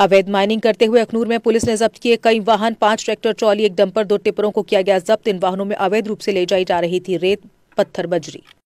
अवैध माइनिंग करते हुए अखनूर में पुलिस ने जब्त किए कई वाहन पांच ट्रैक्टर ट्रॉली एक डंपर दो टिप्परों को किया गया जब्त इन वाहनों में अवैध रूप से ले जाई जा रही थी रेत पत्थर बजरी